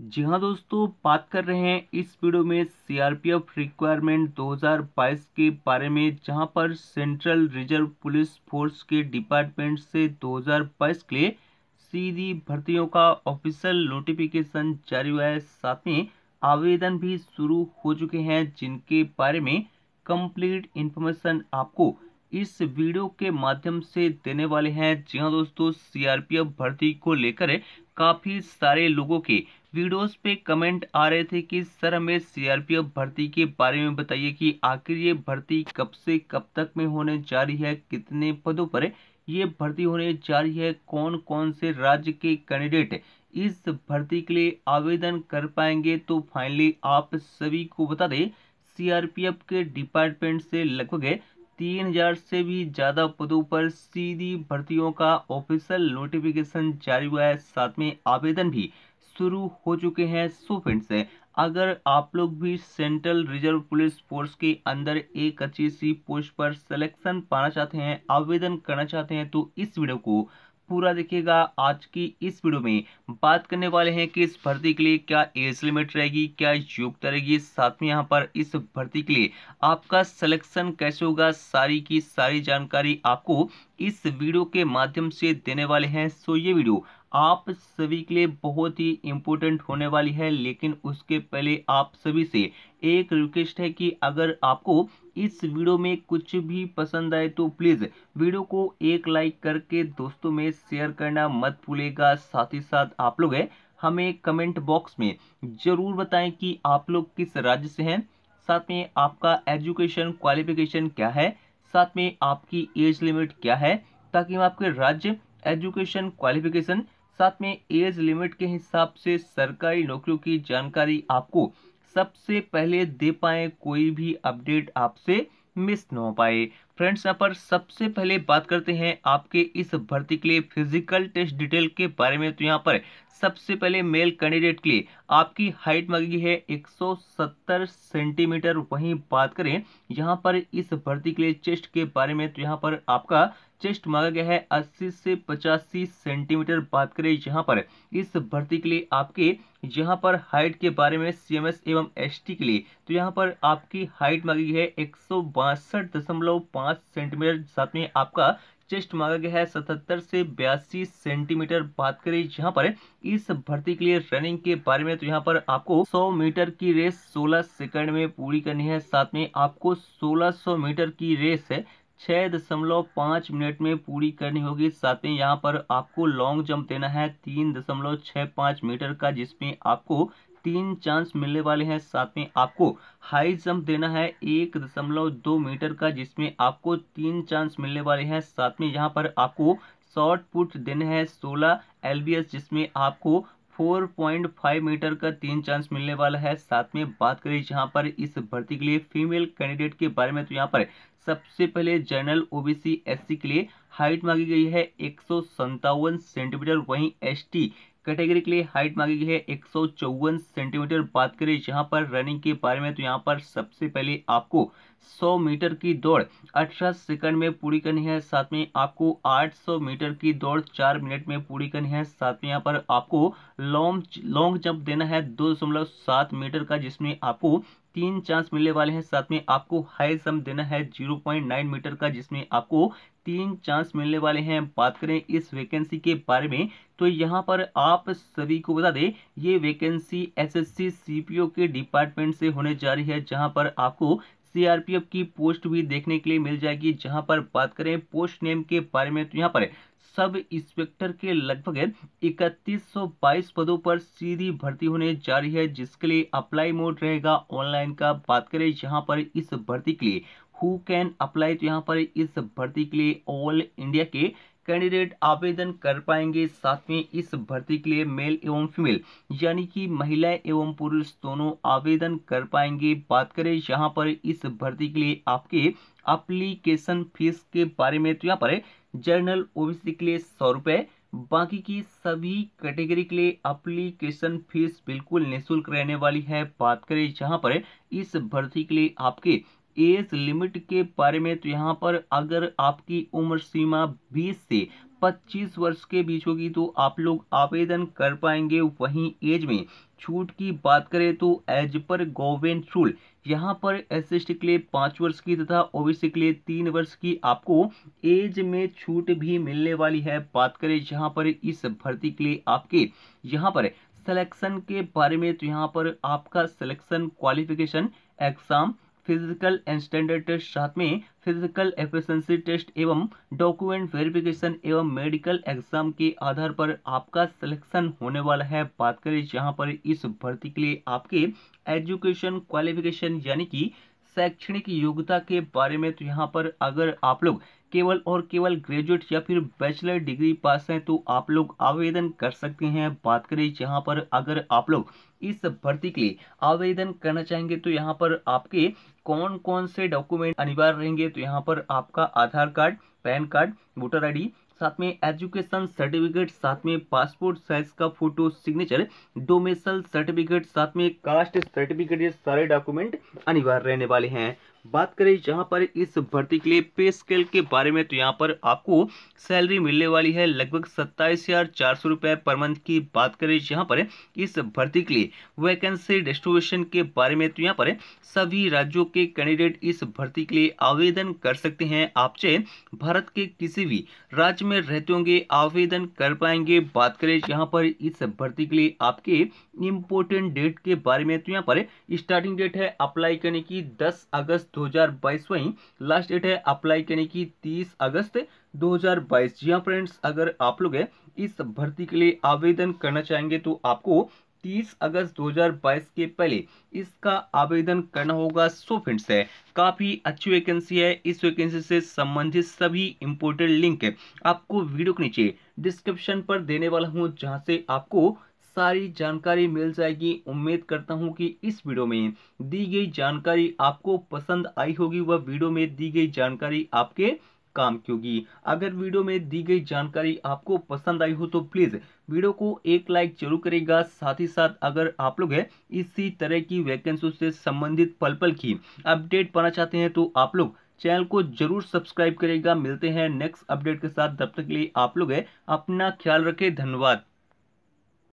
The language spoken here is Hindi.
जी हाँ दोस्तों बात कर रहे हैं इस वीडियो में सीआरपीएफ रिक्वायरमेंट 2022 के बारे में जहां पर सेंट्रल रिजर्व पुलिस फोर्स के डिपार्टमेंट से 2022 के लिए सीधी भर्तियों का ऑफिशियल नोटिफिकेशन जारी हुआ है साथ में आवेदन भी शुरू हो चुके हैं जिनके बारे में कंप्लीट इन्फॉर्मेशन आपको इस वीडियो के माध्यम से देने वाले हैं जी हाँ दोस्तों सीआरपीएफ भर्ती को लेकर काफ़ी सारे लोगों के वीडियोस पे कमेंट आ रहे थे कि सर हमें सीआरपीएफ भर्ती के बारे में बताइए कि आखिर ये भर्ती कब से कब तक में होने जा रही है कितने पदों पर ये भर्ती होने जा रही है कौन कौन से राज्य के कैंडिडेट इस भर्ती के लिए आवेदन कर पाएंगे तो फाइनली आप सभी को बता दें सीआरपीएफ के डिपार्टमेंट से लगभग तीन हजार से भी ज़्यादा पदों पर सीधी भर्तियों का ऑफिशियल नोटिफिकेशन जारी हुआ है साथ में आवेदन भी शुरू हो चुके हैं सो फ्रेंड्स अगर आप लोग भी सेंट्रल रिजर्व पुलिस फोर्स के अंदर एक अच्छी सी पोस्ट पर सिलेक्शन पाना चाहते हैं आवेदन करना चाहते हैं तो इस वीडियो को पूरा देखिएगा आज की इस वीडियो में बात करने वाले हैं कि इस भर्ती के लिए क्या एज लिमिट रहेगी क्या योग्यता रहेगी साथ में यहाँ पर इस भर्ती के लिए आपका सिलेक्शन कैसे होगा सारी की सारी जानकारी आपको इस वीडियो के माध्यम से देने वाले हैं सो ये वीडियो आप सभी के लिए बहुत ही इम्पोर्टेंट होने वाली है लेकिन उसके पहले आप सभी से एक रिक्वेस्ट है कि अगर आपको इस वीडियो में कुछ भी पसंद आए तो प्लीज़ वीडियो को एक लाइक करके दोस्तों में शेयर करना मत भूलेगा साथ ही साथ आप लोग है हमें कमेंट बॉक्स में ज़रूर बताएं कि आप लोग किस राज्य से हैं साथ में आपका एजुकेशन क्वालिफिकेशन क्या है साथ में आपकी एज लिमिट क्या है ताकि हम आपके राज्य एजुकेशन क्वालिफिकेशन साथ में एज लिमिट के हिसाब से सरकारी नौकरियों की जानकारी आपको सबसे पहले दे पाए कोई भी अपडेट आपसे मिस न हो पाए फ्रेंड्स यहाँ पर सबसे पहले बात करते हैं आपके इस भर्ती के लिए फिजिकल टेस्ट डिटेल के बारे में तो यहाँ पर सबसे पहले मेल कैंडिडेट के लिए आपकी हाइट मांगी है 170 सेंटीमीटर वहीं बात करें यहाँ पर इस भर्ती के लिए चेस्ट के बारे में तो यहाँ पर आपका चेस्ट मांगा गया है 80 से 85 सेंटीमीटर बात करें यहाँ पर इस भर्ती के लिए आपके यहाँ पर हाइट के बारे में सीएमएस एवं एसटी के लिए तो यहाँ पर आपकी हाइट मांगी है एक सेंटीमीटर साथ में आपका चेस्ट मांगा गया है 77 से बयासी सेंटीमीटर बात करें जहाँ पर इस भर्ती के लिए रनिंग के बारे में तो यहाँ पर आपको 100 मीटर की रेस 16 सेकंड में पूरी करनी है साथ में आपको 1600 मीटर की रेस है छः दशमलव पाँच मिनट में पूरी करनी होगी साथ में यहाँ पर आपको लॉन्ग जंप देना है तीन दशमलव छः पाँच मीटर का जिसमें आपको तीन चांस मिलने वाले हैं साथ में आपको हाई जंप देना है एक दशमलव दो मीटर का जिसमें आपको तीन चांस मिलने वाले हैं साथ में यहाँ पर आपको शॉर्ट पुट देने हैं सोलह एल जिसमें आपको फोर पॉइंट फाइव मीटर का तीन चांस मिलने वाला है साथ में बात करें जहाँ पर इस भर्ती के लिए फीमेल कैंडिडेट के बारे में तो यहाँ पर सबसे पहले जनरल ओबीसी एससी के लिए हाइट मांगी गई है एक सेंटीमीटर वहीं एसटी कैटेगरी के लिए हाइट मांगी गई है एक सेंटीमीटर बात करें यहाँ पर रनिंग के बारे में तो यहाँ पर सबसे पहले आपको 100 मीटर की दौड़ 18 सेकंड में पूरी करनी है साथ में आपको 800 मीटर की दौड़ 4 मिनट में पूरी करनी है साथ में यहाँ पर आपको लॉन्ग लॉन्ग जंप देना है 2.7 मीटर का जिसमें आपको तीन चांस मिलने वाले हैं साथ में आपको हाई सम देना है 0.9 मीटर का जिसमें आपको तीन चांस मिलने वाले हैं बात करें इस वैकेंसी के बारे में तो यहाँ पर आप सभी को बता दें ये वैकेंसी एसएससी सीपीओ के डिपार्टमेंट से होने जा रही है जहाँ पर आपको सीआरपीएफ की पोस्ट भी देखने के लिए मिल जाएगी जहां पर बात करें पोस्ट नेम के बारे में तो यहाँ पर सब इंस्पेक्टर के लगभग इकतीस पदों पर सीधी भर्ती होने जा रही है जिसके लिए अप्लाई मोड रहेगा ऑनलाइन का बात करें यहाँ पर इस भर्ती के लिए हु कैन अप्लाई तो यहाँ पर इस भर्ती के लिए ऑल इंडिया के कैंडिडेट आवेदन कर पाएंगे साथ में इस भर्ती के लिए मेल एवं फीमेल यानी कि महिला एवं पुरुष दोनों आवेदन कर पाएंगे बात करें यहाँ पर इस भर्ती के लिए आपके अप्लीकेशन फीस के बारे में तो यहाँ पर जर्नल ओबीसी के लिए सौ रुपए बाकी की सभी कैटेगरी के लिए अप्लीकेशन फीस बिल्कुल निःशुल्क रहने वाली है बात करें जहां पर इस भर्ती के लिए आपके एज लिमिट के बारे में तो यहाँ पर अगर आपकी उम्र सीमा 20 से 25 वर्ष के बीच होगी तो आप लोग आवेदन कर पाएंगे वहीं एज में छूट की बात करें तो एज पर गवर्नमेंट रूल यहाँ पर एस एस के लिए पाँच वर्ष की तथा सी के लिए तीन वर्ष की आपको एज में छूट भी मिलने वाली है बात करें यहाँ पर इस भर्ती के लिए आपके यहाँ पर सिलेक्शन के बारे में तो यहाँ पर आपका selection qualification exam physical and standard test साथ में फिजिकल एफिशिएंसी टेस्ट एवं डॉक्यूमेंट वेरिफिकेशन एवं मेडिकल एग्जाम के आधार पर आपका सिलेक्शन होने वाला है बात करें जहां पर इस भर्ती के लिए आपके एजुकेशन क्वालिफिकेशन यानी कि शैक्षणिक योग्यता के बारे में तो यहाँ पर अगर आप लोग केवल और केवल ग्रेजुएट या फिर बैचलर डिग्री पास हैं तो आप लोग आवेदन कर सकते हैं बात करें जहाँ पर अगर आप लोग इस भर्ती के लिए आवेदन करना चाहेंगे तो यहाँ पर आपके कौन कौन से डॉक्यूमेंट अनिवार्य रहेंगे तो यहाँ पर आपका Aadhaar card pan card voter ID साथ में एजुकेशन सर्टिफिकेट साथ में पासपोर्ट साइज का फोटो सिग्नेचर डोमेसल सर्टिफिकेट साथ में कास्ट सर्टिफिकेट ये सारे डॉक्यूमेंट अनिवार्य रहने वाले हैं बात करें जहाँ पर इस भर्ती के लिए पे स्केल के बारे में तो यहाँ पर आपको सैलरी मिलने वाली है लगभग सत्ताईस हज़ार चार सौ रुपये पर मंथ की बात करें यहाँ पर इस भर्ती के लिए वैकेंसी डिस्ट्रीब्यूशन के बारे में तो यहाँ पर सभी राज्यों के कैंडिडेट इस भर्ती के लिए आवेदन कर सकते हैं आप चाहे भारत के किसी भी राज्य में रहते होंगे आवेदन कर पाएंगे बात करें यहाँ पर इस भर्ती के लिए आपके इम्पोर्टेंट डेट के बारे में तो यहाँ पर स्टार्टिंग डेट है अप्लाई करने की 10 अगस्त 2022 वहीं लास्ट डेट है अप्लाई करने की 30 अगस्त 2022 जी हाँ फ्रेंड्स अगर आप लोग इस भर्ती के लिए आवेदन करना चाहेंगे तो आपको 30 अगस्त 2022 के पहले इसका आवेदन करना होगा सो फ्रेंड्स है काफ़ी अच्छी वैकेंसी है इस वैकेंसी से संबंधित सभी इम्पोर्टेंट लिंक आपको वीडियो के नीचे डिस्क्रिप्शन पर देने वाला हूँ जहाँ से आपको सारी जानकारी मिल जाएगी उम्मीद करता हूँ कि इस वीडियो में दी गई जानकारी आपको पसंद आई होगी वह वीडियो में दी गई जानकारी आपके काम की होगी अगर वीडियो में दी गई जानकारी आपको पसंद आई हो तो प्लीज़ वीडियो को एक लाइक जरूर करेगा साथ ही साथ अगर आप लोग है इसी तरह की वैकेंसी से संबंधित पल पल की अपडेट पाना चाहते हैं तो आप लोग चैनल को जरूर सब्सक्राइब करेगा मिलते हैं नेक्स्ट अपडेट के साथ तब तक के लिए आप लोग है अपना ख्याल रखें धन्यवाद